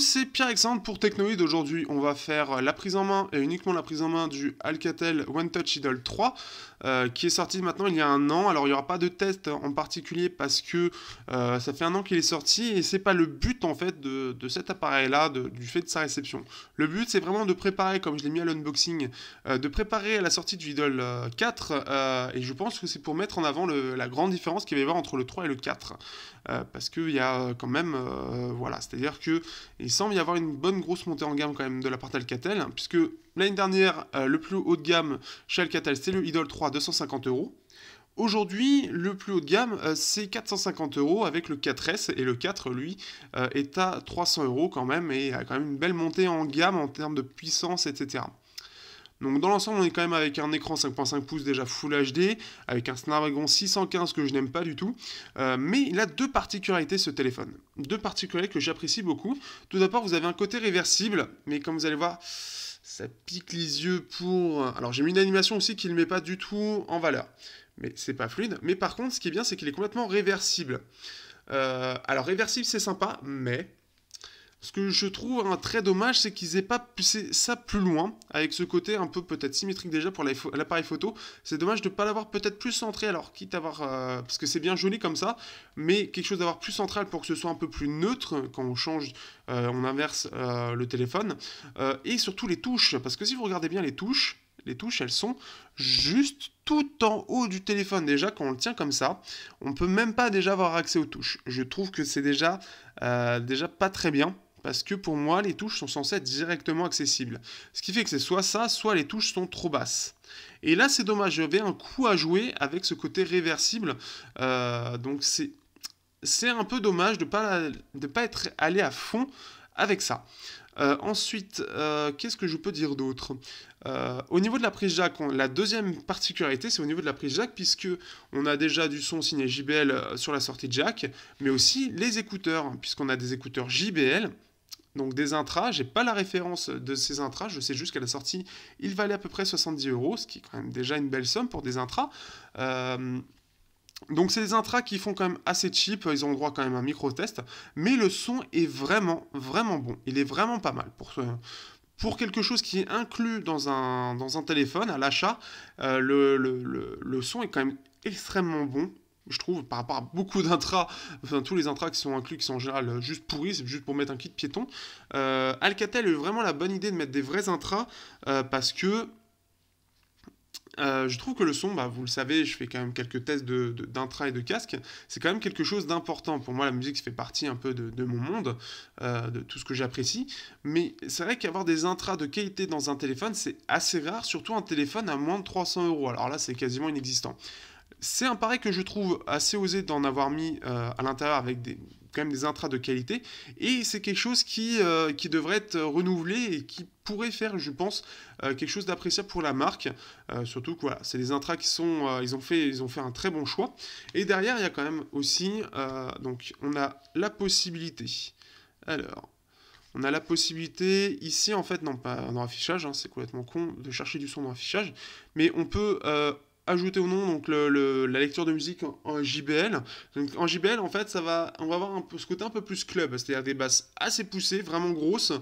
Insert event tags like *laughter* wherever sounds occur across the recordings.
c'est Pierre-Alexandre pour Technoïd. Aujourd'hui, on va faire la prise en main et uniquement la prise en main du Alcatel One Touch Idol 3 euh, qui est sorti maintenant il y a un an. Alors, il n'y aura pas de test en particulier parce que euh, ça fait un an qu'il est sorti et c'est pas le but en fait de, cet appareil-là, du fait de sa réception. Le but, c'est vraiment de préparer, comme je l'ai mis à l'unboxing, euh, de préparer à la sortie du Idol 4 et je pense que c'est pour mettre en avant la grande différence qu'il va y avoir entre le 3 et le 4 parce qu'il y a quand même, voilà, c'est-à-dire que il semble y avoir une bonne grosse montée en gamme quand même de la part Alcatel, hein, puisque l'année dernière, euh, le plus haut de gamme chez Alcatel, c'était le Idol 3 250 euros. Aujourd'hui, le plus haut de gamme, euh, c'est 450 euros avec le 4S et le 4, lui, euh, est à 300 euros quand même et a quand même une belle montée en gamme en termes de puissance, etc. Donc dans l'ensemble, on est quand même avec un écran 5.5 pouces déjà Full HD, avec un Snapdragon 615 que je n'aime pas du tout. Euh, mais il a deux particularités ce téléphone. Deux particularités que j'apprécie beaucoup. Tout d'abord, vous avez un côté réversible, mais comme vous allez voir, ça pique les yeux pour... Alors j'ai mis une animation aussi qui ne met pas du tout en valeur. Mais c'est pas fluide. Mais par contre, ce qui est bien, c'est qu'il est complètement réversible. Euh, alors réversible, c'est sympa, mais ce que je trouve un très dommage, c'est qu'ils n'aient pas poussé ça plus loin, avec ce côté un peu peut-être symétrique déjà pour l'appareil photo. C'est dommage de ne pas l'avoir peut-être plus centré, alors quitte à avoir... Euh, parce que c'est bien joli comme ça, mais quelque chose d'avoir plus central pour que ce soit un peu plus neutre quand on change, euh, on inverse euh, le téléphone. et surtout les touches, parce que si vous regardez bien les touches, les touches, elles sont juste tout en haut du téléphone. Déjà, quand on le tient comme ça, on ne peut même pas déjà avoir accès aux touches. Je trouve que c'est déjà, déjà pas très bien parce que pour moi, les touches sont censées être directement accessibles. Ce qui fait que c'est soit ça, soit les touches sont trop basses. Et là, c'est dommage, j'avais un coup à jouer avec ce côté réversible, euh, donc c'est... un peu dommage de ne pas, de pas être allé à fond avec ça. Euh, ensuite, euh, qu'est-ce que je peux dire d'autre Au niveau de la prise jack, la deuxième particularité, c'est au niveau de la prise jack, puisque on a déjà du son signé JBL sur la sortie jack, mais aussi les écouteurs, hein, puisqu'on a des écouteurs JBL donc des intras. J'ai pas la référence de ces intras, je sais juste qu'à la sortie, il valait à peu près 70 euros, ce qui est quand même déjà une belle somme pour des intras. Euh, donc c'est des intras qui font quand même assez cheap, ils ont droit quand même à un micro-test, mais le son est vraiment, vraiment bon. Il est vraiment pas mal pour, pour quelque chose qui est inclus dans un, dans un téléphone à l'achat. Euh, le son est quand même extrêmement bon, je trouve, par rapport à beaucoup d'intras, enfin tous les intras qui sont inclus, qui sont en général euh, juste pourris, c'est juste pour mettre un kit piéton. Euh, Alcatel a eu vraiment la bonne idée de mettre des vrais intras euh, parce que je trouve que le son, bah, vous le savez, je fais quand même quelques tests d'intras de, et de casques. c'est quand même quelque chose d'important. Pour moi, la musique fait partie un peu de, mon monde, de tout ce que j'apprécie. Mais c'est vrai qu'avoir des intras de qualité dans un téléphone, c'est assez rare, surtout un téléphone à moins de 300 euros. Alors là, c'est quasiment inexistant. C'est un pareil que je trouve assez osé d'en avoir mis euh, à l'intérieur avec des, quand même des intras de qualité. Et c'est quelque chose qui, euh, qui devrait être renouvelé et qui pourrait faire, je pense, euh, quelque chose d'appréciable pour la marque. surtout que c'est des intras qui sont. ils, ont fait, ils ont fait un très bon choix. Et derrière, il y a quand même aussi. donc, on a la possibilité. Alors. On a la possibilité ici, en fait, non pas dans affichage, hein, c'est complètement con de chercher du son dans l'affichage. mais on peut ajouter ou non donc le, la lecture de musique en, JBL. Donc en JBL en fait ça va on va avoir un peu, ce côté un peu plus club, c'est-à-dire des basses assez poussées, vraiment grosses,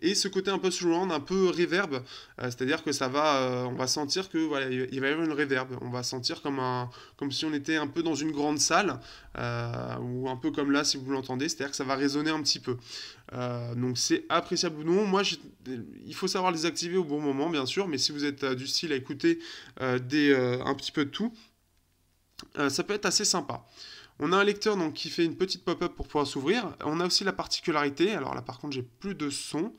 et ce côté un peu surround, un peu reverb, euh, c'est-à-dire que ça va euh, on va sentir que voilà il va y avoir une reverb, on va sentir comme un comme si on était un peu dans une grande salle euh, ou un peu comme là si vous l'entendez, c'est-à-dire que ça va résonner un petit peu. donc c'est appréciable ou non. Moi il faut savoir les activer au bon moment bien sûr, mais si vous êtes du style à écouter des un petit peu de tout. Euh, ça peut être assez sympa. On a un lecteur donc, qui fait une petite pop-up pour pouvoir s'ouvrir. On a aussi la particularité, alors là par contre j'ai plus de son.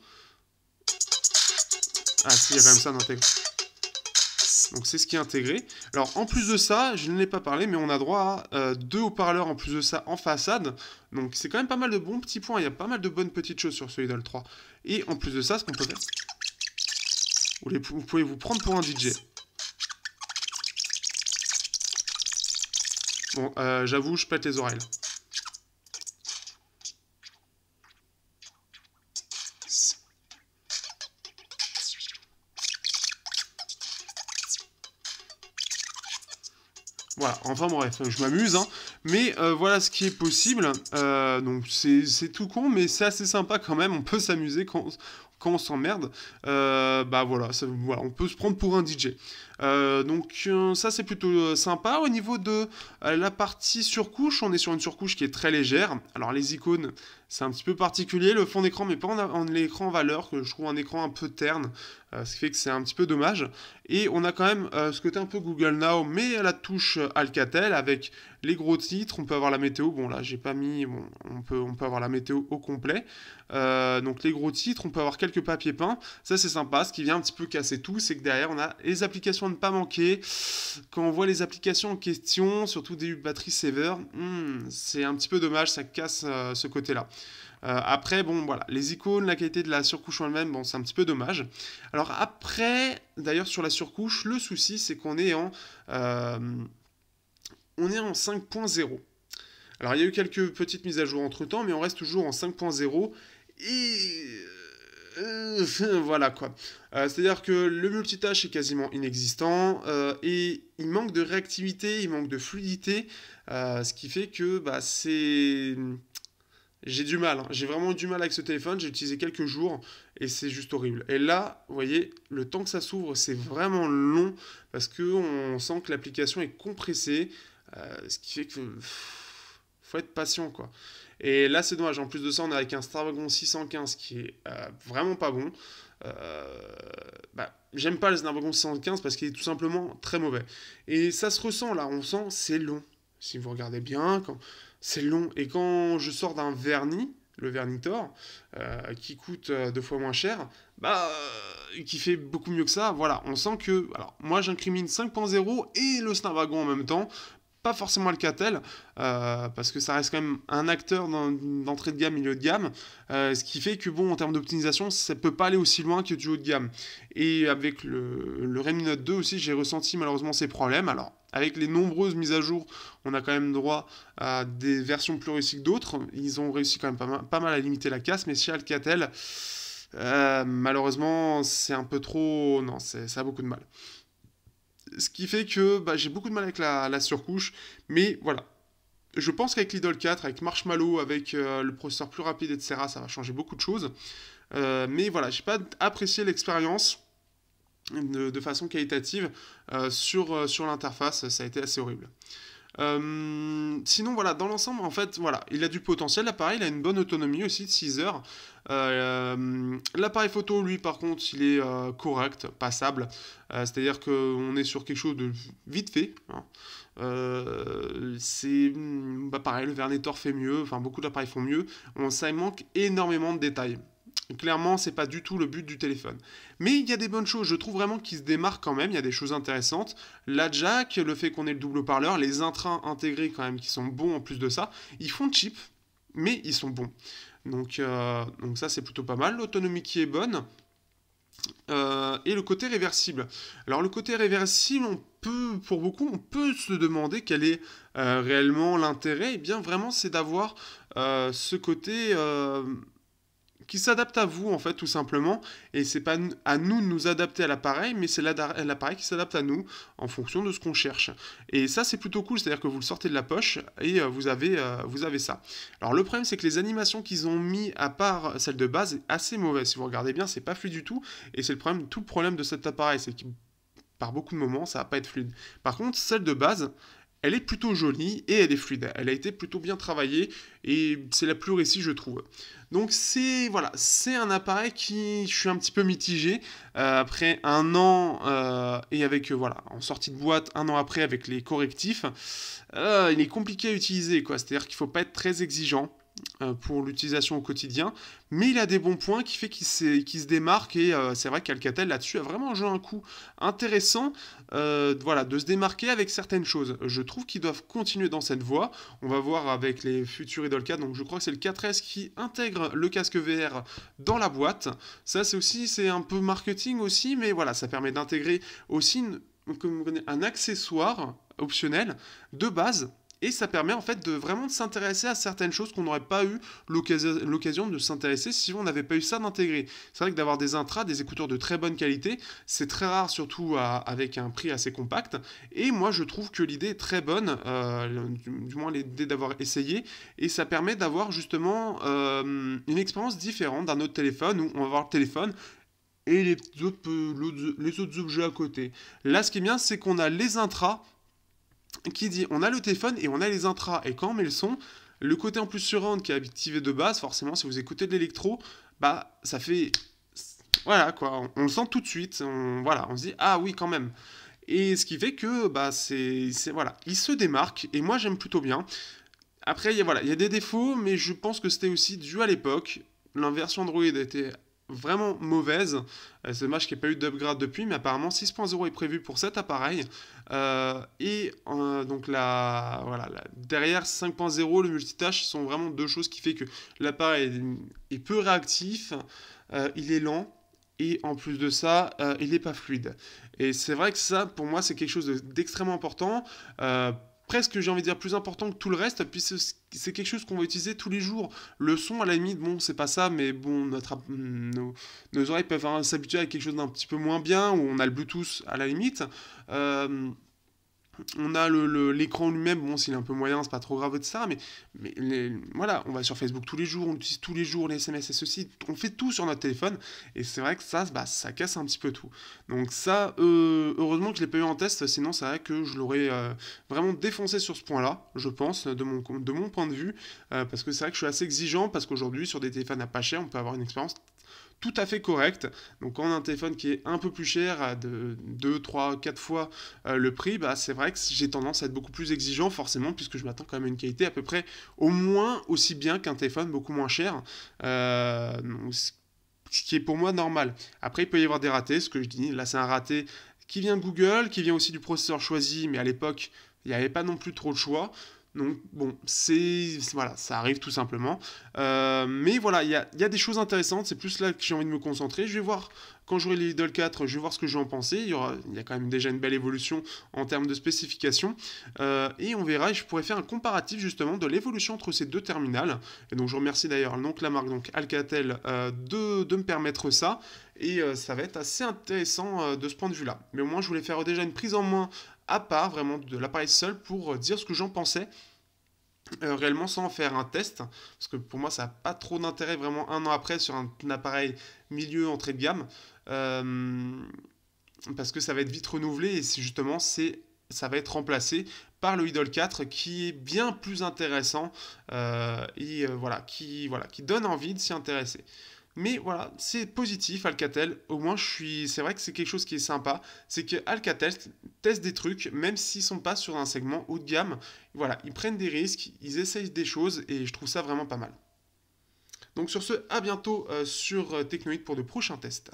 Ah si, il y a quand même ça texte Donc c'est ce qui est intégré. Alors en plus de ça, je ne l'ai pas parlé, mais on a droit à euh, deux haut-parleurs en plus de ça en façade. Donc c'est quand même pas mal de bons petits points, il y a pas mal de bonnes petites choses sur ce Idol 3. Et en plus de ça, ce qu'on peut faire... Vous pouvez vous prendre pour un DJ. Bon, euh, j'avoue, je pète les oreilles. Voilà, enfin bref, je m'amuse, hein. Mais euh, voilà ce qui est possible. Euh, donc c'est tout con, mais c'est assez sympa quand même. On peut s'amuser quand, on s'emmerde. bah voilà, on peut se prendre pour un DJ. Euh, donc euh, ça c'est plutôt euh, sympa. Au niveau de la partie surcouche, on est sur une surcouche qui est très légère. Alors les icônes, c'est un petit peu particulier. Le fond d'écran, mais pas en, l'écran en valeur, que je trouve un écran un peu terne, ce qui fait que c'est un petit peu dommage. Et on a quand même ce côté un peu Google Now, mais à la touche Alcatel avec les gros titres. On peut avoir la météo. Bon là, j'ai pas mis. on peut on peut avoir la météo au complet. donc les gros titres. On peut avoir quelques papiers peints. Ça c'est sympa. Ce qui vient un petit peu casser tout, c'est que derrière on a les applications ne pas manquer. Quand on voit les applications en question, surtout des batteries saver, hmm, c'est un petit peu dommage, ça casse euh, ce côté-là. Euh, après, bon, voilà, les icônes, la qualité de la surcouche en elle-même, bon, c'est un petit peu dommage. Alors après, d'ailleurs, sur la surcouche, le souci, c'est qu'on est en, euh, on est en 5.0. Alors, il y a eu quelques petites mises à jour entre-temps, mais on reste toujours en 5.0 et euh, *laughs* voilà quoi. Euh, c'est-à-dire que le multitâche est quasiment inexistant euh, et il manque de réactivité, il manque de fluidité, ce qui fait que bah, c'est... J'ai du mal, hein. j'ai vraiment eu du mal avec ce téléphone, j'ai utilisé quelques jours et c'est juste horrible. Et là, vous voyez, le temps que ça s'ouvre, c'est vraiment long parce qu'on sent que l'application est compressée, ce qui fait que... faut être patient quoi. Et là, c'est dommage. En plus de ça, on est avec un Snapdragon 615 qui est euh, vraiment pas bon. Euh, bah, J'aime pas le Snapdragon 615 parce qu'il est tout simplement très mauvais. Et ça se ressent là, on sent c'est long. Si vous regardez bien, quand... c'est long. Et quand je sors d'un vernis, le Vernitor, euh, qui coûte deux fois moins cher, bah, qui fait beaucoup mieux que ça. Voilà, on sent que. Alors, moi, j'incrimine 5.0 et le Snapdragon en même temps pas forcément Alcatel, euh, parce que ça reste quand même un acteur d'entrée de gamme, milieu de gamme, euh, ce qui fait que, bon, en termes d'optimisation, ça peut pas aller aussi loin que du haut de gamme. Et avec le, le Redmi Note 2 aussi, j'ai ressenti malheureusement ces problèmes. Alors, avec les nombreuses mises à jour, on a quand même droit à des versions plus réussies que d'autres. Ils ont réussi quand même pas mal, à limiter la casse, mais chez Alcatel... Euh, malheureusement, c'est un peu trop. Non, ça a beaucoup de mal ce qui fait que bah, j'ai beaucoup de mal avec la, surcouche. Mais voilà, je pense qu'avec l'Idol 4, avec Marshmallow, avec euh, le processeur plus rapide, etc., ça va changer beaucoup de choses. Euh, mais voilà, j'ai pas apprécié l'expérience de, façon qualitative euh, sur, sur l'interface, ça a été assez horrible. Euh, sinon, voilà, dans l'ensemble, en fait, voilà, il a du potentiel, l'appareil, a une bonne autonomie aussi de 6 heures. Euh, l'appareil photo, lui, par contre, il est euh, correct, passable. C'est-à-dire qu'on est sur quelque chose de vite fait. Hein. c'est hmm, bah, pareil, le Vernetor fait mieux, enfin beaucoup d'appareils font mieux. On, ça il manque énormément de détails. Clairement, c'est pas du tout le but du téléphone. Mais il y a des bonnes choses, je trouve vraiment qu'il se démarque quand même, il y a des choses intéressantes. La jack, le fait qu'on ait le double parleur, les intrins intégrés quand même qui sont bons en plus de ça, ils font cheap, mais ils sont bons. Donc, euh, donc ça c'est plutôt pas mal, l'autonomie qui est bonne. Euh, et le côté réversible. Alors le côté réversible, on peut, pour beaucoup, on peut se demander quel est euh, réellement l'intérêt. Eh bien vraiment, c'est d'avoir ce côté qui s'adapte à vous en fait tout simplement. Et c'est pas à nous de nous adapter à l'appareil, mais c'est l'appareil qui s'adapte à nous en fonction de ce qu'on cherche. Et ça c'est plutôt cool, c'est-à-dire que vous le sortez de la poche et euh, vous avez, euh, vous avez ça. Alors le problème c'est que les animations qu'ils ont mis à part celle de base est assez mauvaise. Si vous regardez bien, c'est pas fluide du tout. Et c'est le problème, tout le problème de cet appareil, c'est que par beaucoup de moments ça va pas être fluide. Par contre celle de base, elle est plutôt jolie et elle est fluide. Elle a été plutôt bien travaillée et c'est la plus réussie, je trouve. Donc c'est voilà, c'est un appareil qui, je suis un petit peu mitigé euh, après un an euh, et avec euh, voilà en sortie de boîte un an après avec les correctifs, il est compliqué à utiliser quoi. C'est-à-dire qu'il faut pas être très exigeant. Euh, pour l'utilisation au quotidien, mais il a des bons points qui fait qu'il se démarque et euh, c'est vrai qu'Alcatel là-dessus a vraiment joué un coup intéressant euh, voilà, de se démarquer avec certaines choses. Je trouve qu'ils doivent continuer dans cette voie. On va voir avec les futurs 4 donc je crois que c'est le 4S qui intègre le casque VR dans la boîte. Ça c'est aussi, c'est un peu marketing aussi, mais voilà, ça permet d'intégrer aussi un accessoire optionnel de base et ça permet en fait de vraiment de s'intéresser à certaines choses qu'on n'aurait pas eu l'occasion de s'intéresser si on n'avait pas eu ça d'intégrer. C'est vrai que d'avoir des intras, des écouteurs de très bonne qualité, c'est très rare surtout avec un prix assez compact. Et moi je trouve que l'idée est très bonne, euh, du, moins l'idée d'avoir essayé, et ça permet d'avoir justement euh, une expérience différente d'un autre téléphone où on va voir le téléphone, et les autres, euh, les autres objets à côté. Là, ce qui est bien, c'est qu'on a les intras qui dit on a le téléphone et on a les intras. Et quand on met le son, le côté en plus surround qui est activé de base, forcément, si vous écoutez de l'électro, bah ça fait. Voilà quoi, on, le sent tout de suite. On, voilà, on se dit ah oui quand même. Et ce qui fait que bah c'est voilà, il se démarque et moi j'aime plutôt bien. Après il voilà, y a des défauts, mais je pense que c'était aussi dû à l'époque. L'inversion Android était vraiment mauvaise. Euh, c'est dommage qu'il n'y ait pas eu d'upgrade depuis, mais apparemment 6.0 est prévu pour cet appareil. Euh, et euh, donc la, voilà, derrière 5.0, le multitâche sont vraiment deux choses qui fait que l'appareil est, peu réactif, il est lent. Et en plus de ça, il n'est pas fluide. Et c'est vrai que ça, pour moi, c'est quelque chose d'extrêmement important presque, j'ai envie de dire, plus important que tout le reste, puisque c'est quelque chose qu'on va utiliser tous les jours. Le son, à la limite, bon, c'est pas ça, mais bon, notre, mm, nos, oreilles peuvent hein, s'habituer à quelque chose d'un petit peu moins bien, où on a le Bluetooth, à la limite. Euh, on a l'écran le, lui-même, bon, s'il est un peu moyen, c'est pas trop grave, ça Mais, mais voilà, on va sur Facebook tous les jours, on utilise tous les jours les SMS et ceci, on fait tout sur notre téléphone, et c'est vrai que ça, bah, ça casse un petit peu tout. Donc ça, euh, heureusement que je l'ai pas eu en test, sinon c'est vrai que je l'aurais euh, vraiment défoncé sur ce point-là, je pense, de mon, de mon point de vue, euh, parce que c'est vrai que je suis assez exigeant, parce qu'aujourd'hui, sur des téléphones à pas cher, on peut avoir une expérience tout à fait correct. Donc a un téléphone qui est un peu plus cher, à 2, 3, 4 fois euh, le prix, bah, c'est vrai que j'ai tendance à être beaucoup plus exigeant forcément, puisque je m'attends quand même à une qualité à peu près au moins aussi bien qu'un téléphone beaucoup moins cher. Euh, ce qui est pour moi normal. Après, il peut y avoir des ratés, ce que je dis, là c'est un raté qui vient de Google, qui vient aussi du processeur choisi, mais à l'époque, il n'y avait pas non plus trop de choix. Donc bon, c'est voilà, ça arrive tout simplement. Euh, mais voilà, il y a, des choses intéressantes. C'est plus là que j'ai envie de me concentrer. Je vais voir quand j'aurai les Idol 4, je vais voir ce que je vais en penser. Il y aura, il y a quand même déjà une belle évolution en termes de spécification. Euh, et on verra. Je pourrais faire un comparatif justement de l'évolution entre ces deux terminales. Et donc je remercie d'ailleurs donc la marque donc Alcatel euh, de, de me permettre ça et ça va être assez intéressant de ce point de vue-là. Mais au moins, je voulais faire déjà une prise en main à part vraiment de l'appareil seul pour euh, dire ce que j'en pensais. Euh, réellement sans faire un test, parce que pour moi ça n'a pas trop d'intérêt vraiment un an après sur un, appareil milieu entrée de gamme, euh, parce que ça va être vite renouvelé et justement c'est ça va être remplacé par le Idol 4 qui est bien plus intéressant et voilà qui voilà qui donne envie de s'y intéresser. Mais voilà, c'est positif Alcatel. Au moins, je suis. C'est vrai que c'est quelque chose qui est sympa. C'est que Alcatel teste des trucs, même s'ils sont pas sur un segment haut de gamme. Voilà, ils prennent des risques, ils essayent des choses et je trouve ça vraiment pas mal. Donc sur ce, à bientôt euh, sur euh, Technoid pour de prochains tests.